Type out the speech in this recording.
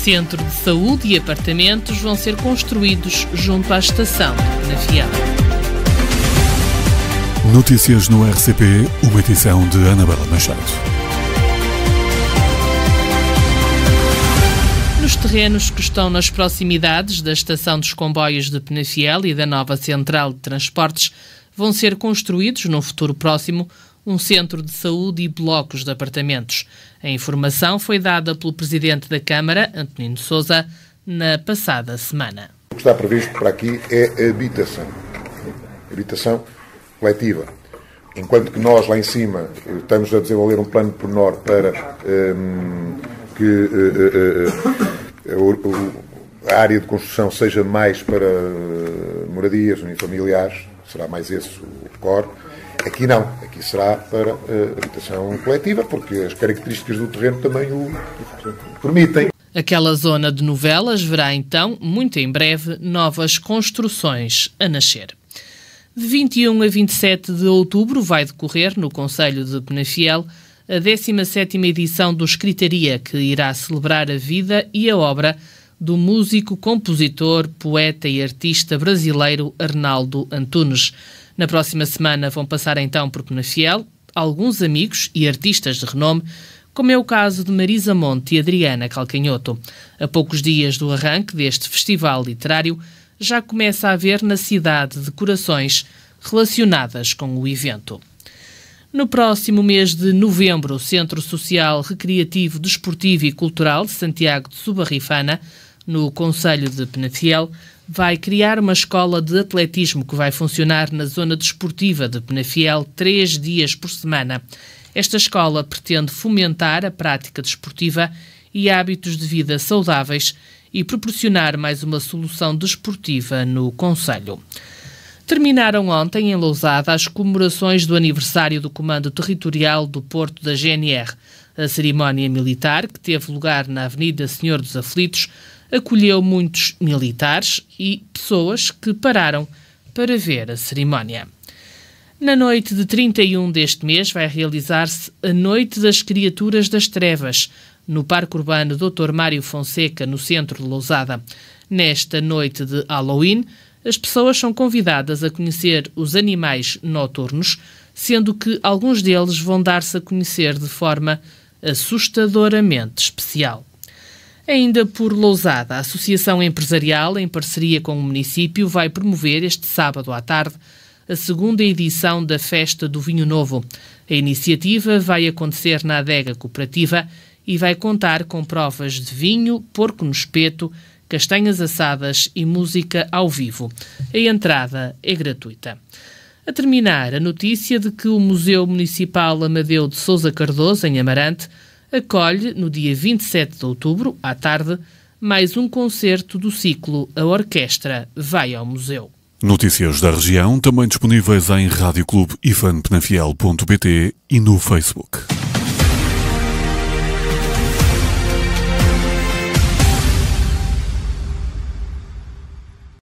Centro de saúde e apartamentos vão ser construídos junto à estação, na Fiel. Notícias no RCP, uma edição de Anabela Machado. Nos terrenos que estão nas proximidades da estação dos comboios de Penafiel e da nova central de transportes, vão ser construídos, num futuro próximo, um centro de saúde e blocos de apartamentos. A informação foi dada pelo presidente da Câmara, Antonino Souza, na passada semana. O que está previsto para aqui é habitação. Habitação coletiva. Enquanto que nós lá em cima estamos a desenvolver um plano pormenor para um, ehm, que uh, uh, uh, a área de construção seja mais para eh, moradias unifamiliares, será mais esse o core, Aqui não, aqui será para uh, habitação coletiva, porque as características do terreno também o permitem. Aquela zona de novelas verá então, muito em breve, novas construções a nascer. De 21 a 27 de outubro vai decorrer, no Conselho de Penafiel, a 17 edição do Escritaria, que irá celebrar a vida e a obra do músico, compositor, poeta e artista brasileiro Arnaldo Antunes. Na próxima semana vão passar então por Penafiel alguns amigos e artistas de renome, como é o caso de Marisa Monte e Adriana Calcanhoto. A poucos dias do arranque deste festival literário, já começa a haver na cidade decorações relacionadas com o evento. No próximo mês de novembro, o Centro Social, Recreativo, Desportivo e Cultural de Santiago de Subarrifana no Conselho de Penafiel, vai criar uma escola de atletismo que vai funcionar na zona desportiva de Penafiel três dias por semana. Esta escola pretende fomentar a prática desportiva e hábitos de vida saudáveis e proporcionar mais uma solução desportiva no Conselho. Terminaram ontem em Lousada as comemorações do aniversário do Comando Territorial do Porto da GNR. A cerimónia militar, que teve lugar na Avenida Senhor dos Aflitos, acolheu muitos militares e pessoas que pararam para ver a cerimónia. Na noite de 31 deste mês vai realizar-se a Noite das Criaturas das Trevas, no Parque Urbano Dr. Mário Fonseca, no centro de Lousada. Nesta noite de Halloween, as pessoas são convidadas a conhecer os animais noturnos, sendo que alguns deles vão dar-se a conhecer de forma assustadoramente especial. Ainda por Lousada, a Associação Empresarial, em parceria com o município, vai promover este sábado à tarde a segunda edição da Festa do Vinho Novo. A iniciativa vai acontecer na adega cooperativa e vai contar com provas de vinho, porco no espeto, castanhas assadas e música ao vivo. A entrada é gratuita. A terminar, a notícia de que o Museu Municipal Amadeu de Sousa Cardoso, em Amarante, acolhe, no dia 27 de outubro, à tarde, mais um concerto do ciclo A Orquestra Vai ao Museu. Notícias da região também disponíveis em Rádio Clube e fanpenafiel.pt e no Facebook.